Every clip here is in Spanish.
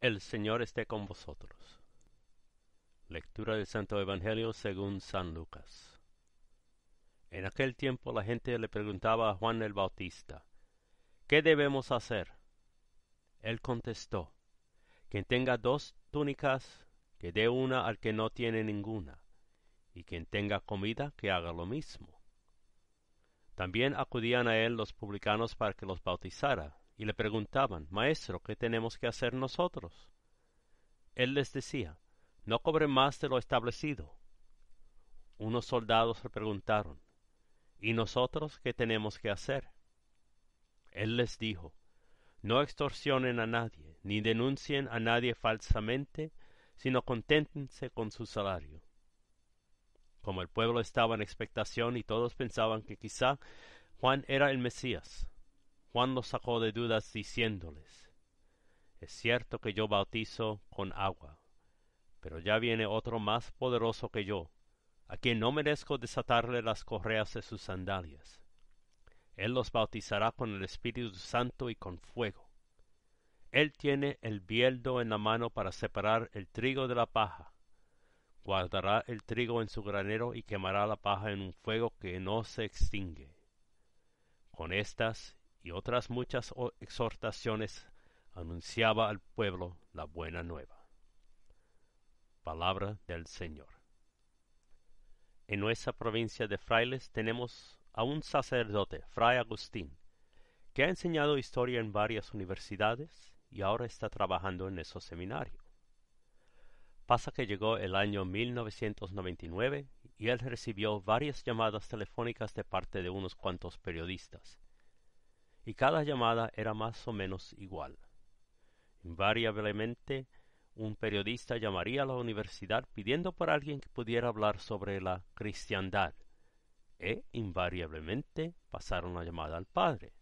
El Señor esté con vosotros. Lectura del Santo Evangelio según San Lucas. En aquel tiempo la gente le preguntaba a Juan el Bautista, ¿qué debemos hacer? Él contestó, quien tenga dos túnicas, que dé una al que no tiene ninguna, y quien tenga comida, que haga lo mismo. También acudían a él los publicanos para que los bautizara, y le preguntaban, Maestro, ¿qué tenemos que hacer nosotros? Él les decía, No cobren más de lo establecido. Unos soldados le preguntaron, ¿Y nosotros qué tenemos que hacer? Él les dijo, No extorsionen a nadie, ni denuncien a nadie falsamente, sino conténtense con su salario. Como el pueblo estaba en expectación y todos pensaban que quizá Juan era el Mesías, Juan los sacó de dudas diciéndoles, Es cierto que yo bautizo con agua, pero ya viene otro más poderoso que yo, a quien no merezco desatarle las correas de sus sandalias. Él los bautizará con el Espíritu Santo y con fuego. Él tiene el bieldo en la mano para separar el trigo de la paja. Guardará el trigo en su granero y quemará la paja en un fuego que no se extingue. Con estas y otras muchas exhortaciones anunciaba al pueblo la buena nueva. Palabra del Señor. En nuestra provincia de frailes tenemos a un sacerdote, Fray Agustín, que ha enseñado historia en varias universidades y ahora está trabajando en ese seminario. Pasa que llegó el año 1999 y él recibió varias llamadas telefónicas de parte de unos cuantos periodistas, y cada llamada era más o menos igual. Invariablemente, un periodista llamaría a la universidad pidiendo por alguien que pudiera hablar sobre la cristiandad, e invariablemente pasaron la llamada al padre,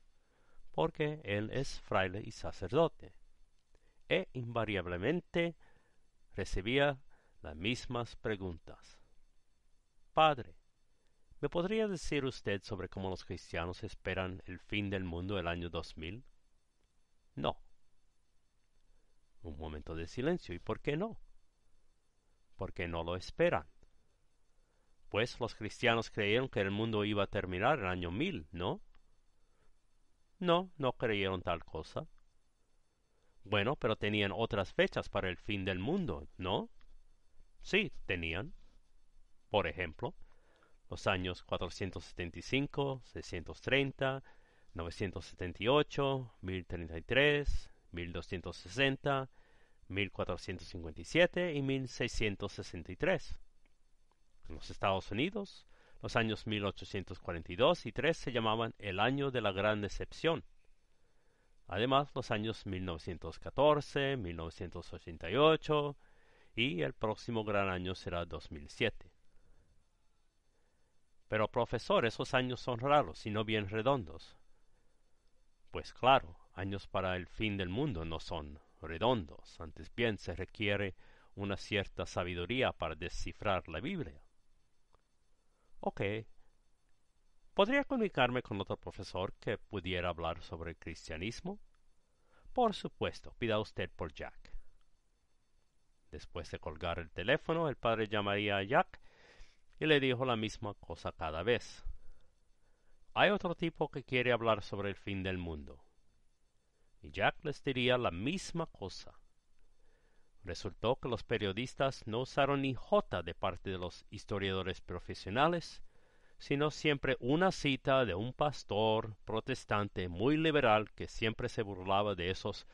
porque él es fraile y sacerdote, e invariablemente recibía las mismas preguntas. Padre, ¿Me podría decir usted sobre cómo los cristianos esperan el fin del mundo el año 2000? No. Un momento de silencio. ¿Y por qué no? Porque no lo esperan. Pues los cristianos creyeron que el mundo iba a terminar el año 1000, ¿no? No, no creyeron tal cosa. Bueno, pero tenían otras fechas para el fin del mundo, ¿no? Sí, tenían. Por ejemplo, los años 475, 630, 978, 1033, 1260, 1457 y 1663. En los Estados Unidos, los años 1842 y 3 se llamaban el año de la Gran Decepción. Además, los años 1914, 1988 y el próximo gran año será 2007. Pero profesor, esos años son raros y no bien redondos. Pues claro, años para el fin del mundo no son redondos. Antes bien se requiere una cierta sabiduría para descifrar la Biblia. Ok. ¿Podría comunicarme con otro profesor que pudiera hablar sobre el cristianismo? Por supuesto, pida usted por Jack. Después de colgar el teléfono, el padre llamaría a Jack y le dijo la misma cosa cada vez. Hay otro tipo que quiere hablar sobre el fin del mundo. Y Jack les diría la misma cosa. Resultó que los periodistas no usaron ni jota de parte de los historiadores profesionales, sino siempre una cita de un pastor protestante muy liberal que siempre se burlaba de esos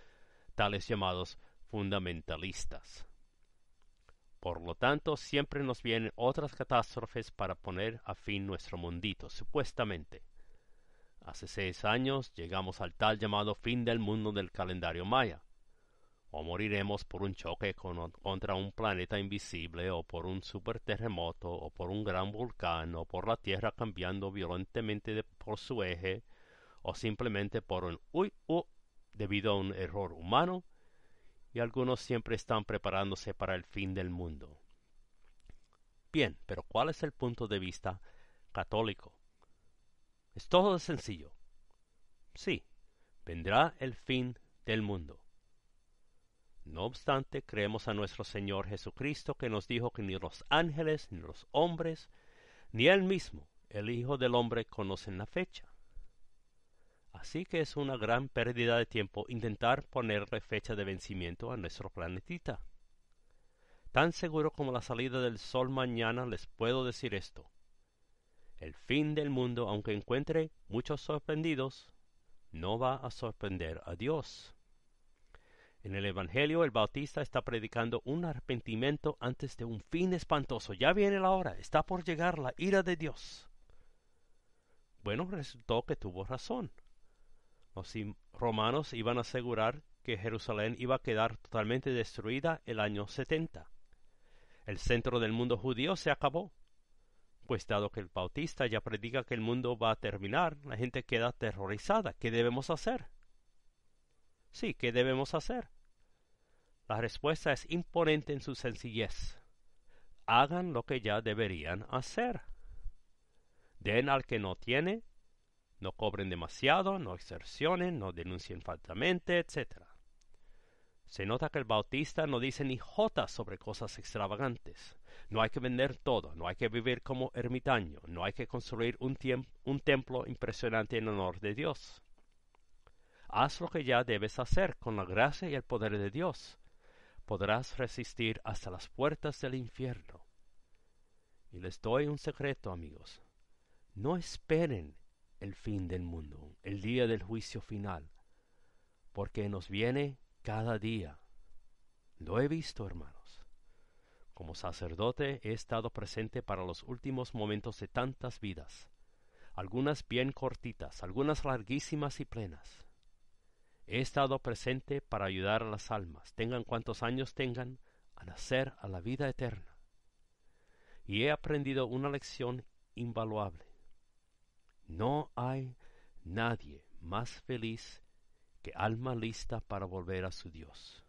tales llamados fundamentalistas. Por lo tanto, siempre nos vienen otras catástrofes para poner a fin nuestro mundito, supuestamente. Hace seis años llegamos al tal llamado fin del mundo del calendario maya. O moriremos por un choque contra un planeta invisible, o por un superterremoto, o por un gran volcán, o por la Tierra cambiando violentamente por su eje, o simplemente por un uy, uh, debido a un error humano y algunos siempre están preparándose para el fin del mundo. Bien, pero ¿cuál es el punto de vista católico? Es todo sencillo. Sí, vendrá el fin del mundo. No obstante, creemos a nuestro Señor Jesucristo que nos dijo que ni los ángeles, ni los hombres, ni Él mismo, el Hijo del Hombre, conocen la fecha así que es una gran pérdida de tiempo intentar ponerle fecha de vencimiento a nuestro planetita. Tan seguro como la salida del sol mañana les puedo decir esto. El fin del mundo, aunque encuentre muchos sorprendidos, no va a sorprender a Dios. En el Evangelio el Bautista está predicando un arrepentimiento antes de un fin espantoso. Ya viene la hora, está por llegar la ira de Dios. Bueno, resultó que tuvo razón. Los romanos iban a asegurar que Jerusalén iba a quedar totalmente destruida el año 70. El centro del mundo judío se acabó. Pues dado que el Bautista ya predica que el mundo va a terminar, la gente queda aterrorizada. ¿Qué debemos hacer? Sí, ¿qué debemos hacer? La respuesta es imponente en su sencillez. Hagan lo que ya deberían hacer. Den al que no tiene no cobren demasiado, no exercionen, no denuncien falsamente, etc. Se nota que el bautista no dice ni jota sobre cosas extravagantes. No hay que vender todo, no hay que vivir como ermitaño, no hay que construir un, un templo impresionante en honor de Dios. Haz lo que ya debes hacer con la gracia y el poder de Dios. Podrás resistir hasta las puertas del infierno. Y les doy un secreto, amigos. No esperen el fin del mundo, el día del juicio final, porque nos viene cada día. Lo he visto, hermanos. Como sacerdote he estado presente para los últimos momentos de tantas vidas, algunas bien cortitas, algunas larguísimas y plenas. He estado presente para ayudar a las almas, tengan cuantos años tengan, a nacer a la vida eterna. Y he aprendido una lección invaluable no hay nadie más feliz que alma lista para volver a su Dios.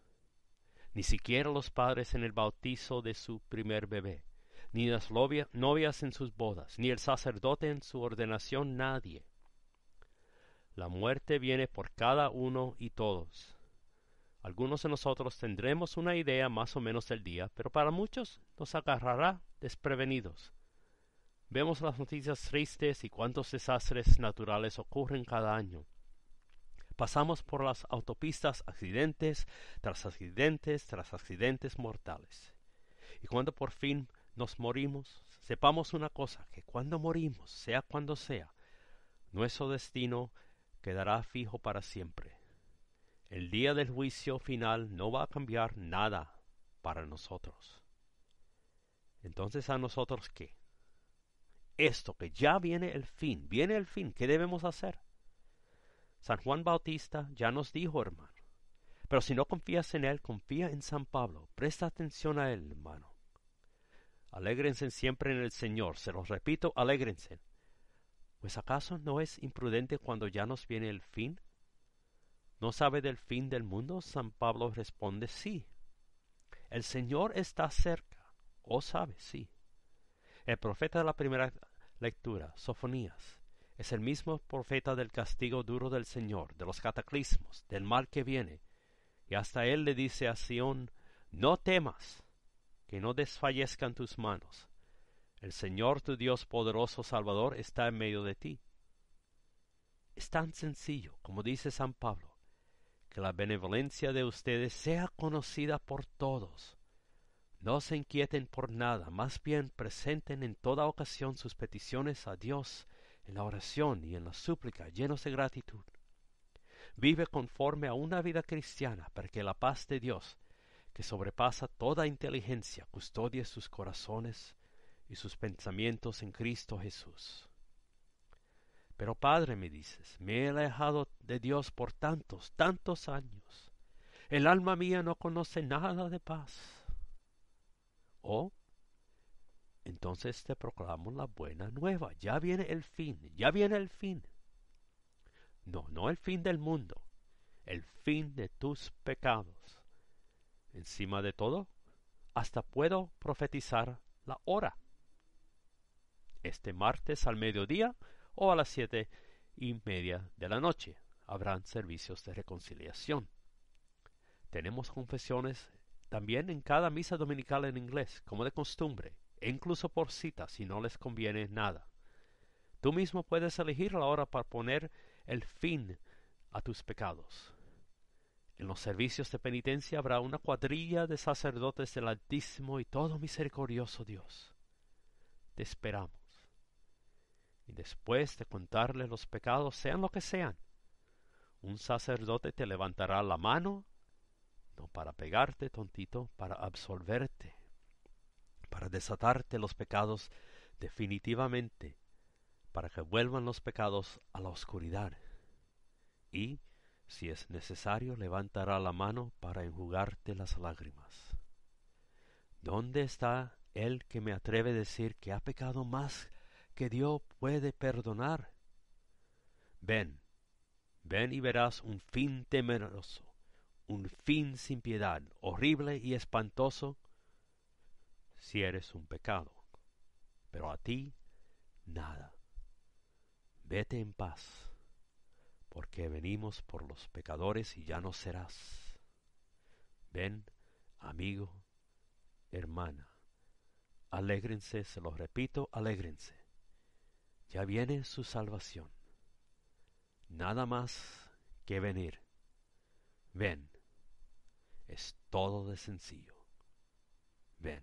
Ni siquiera los padres en el bautizo de su primer bebé, ni las novias en sus bodas, ni el sacerdote en su ordenación, nadie. La muerte viene por cada uno y todos. Algunos de nosotros tendremos una idea más o menos del día, pero para muchos nos agarrará desprevenidos. Vemos las noticias tristes y cuántos desastres naturales ocurren cada año. Pasamos por las autopistas accidentes tras accidentes tras accidentes mortales. Y cuando por fin nos morimos, sepamos una cosa, que cuando morimos, sea cuando sea, nuestro destino quedará fijo para siempre. El día del juicio final no va a cambiar nada para nosotros. Entonces a nosotros qué? esto, que ya viene el fin, viene el fin, ¿qué debemos hacer? San Juan Bautista ya nos dijo, hermano, pero si no confías en Él, confía en San Pablo, presta atención a Él, hermano. Alégrense siempre en el Señor, se los repito, alégrense. Pues acaso no es imprudente cuando ya nos viene el fin? ¿No sabe del fin del mundo? San Pablo responde sí. El Señor está cerca, o sabe, sí. El profeta de la primera Lectura. Sofonías. Es el mismo profeta del castigo duro del Señor, de los cataclismos, del mal que viene. Y hasta él le dice a Sión, No temas, que no desfallezcan tus manos. El Señor tu Dios poderoso Salvador está en medio de ti. Es tan sencillo, como dice San Pablo, que la benevolencia de ustedes sea conocida por todos. No se inquieten por nada, más bien presenten en toda ocasión sus peticiones a Dios en la oración y en la súplica llenos de gratitud. Vive conforme a una vida cristiana para que la paz de Dios, que sobrepasa toda inteligencia, custodie sus corazones y sus pensamientos en Cristo Jesús. Pero Padre, me dices, me he alejado de Dios por tantos, tantos años. El alma mía no conoce nada de paz. O entonces te proclamo la buena nueva. Ya viene el fin, ya viene el fin. No, no el fin del mundo, el fin de tus pecados. Encima de todo, hasta puedo profetizar la hora. Este martes al mediodía o a las siete y media de la noche habrán servicios de reconciliación. Tenemos confesiones también en cada misa dominical en inglés, como de costumbre, e incluso por cita si no les conviene nada. Tú mismo puedes elegir la hora para poner el fin a tus pecados. En los servicios de penitencia habrá una cuadrilla de sacerdotes del Altísimo y todo misericordioso Dios. Te esperamos. Y después de contarle los pecados, sean lo que sean, un sacerdote te levantará la mano no para pegarte, tontito, para absolverte, para desatarte los pecados definitivamente, para que vuelvan los pecados a la oscuridad. Y, si es necesario, levantará la mano para enjugarte las lágrimas. ¿Dónde está el que me atreve a decir que ha pecado más que Dios puede perdonar? Ven, ven y verás un fin temeroso un fin sin piedad, horrible y espantoso, si eres un pecado. Pero a ti, nada. Vete en paz, porque venimos por los pecadores y ya no serás. Ven, amigo, hermana, alégrense, se lo repito, alégrense. Ya viene su salvación. Nada más que venir. Ven. Es todo de sencillo. Ven.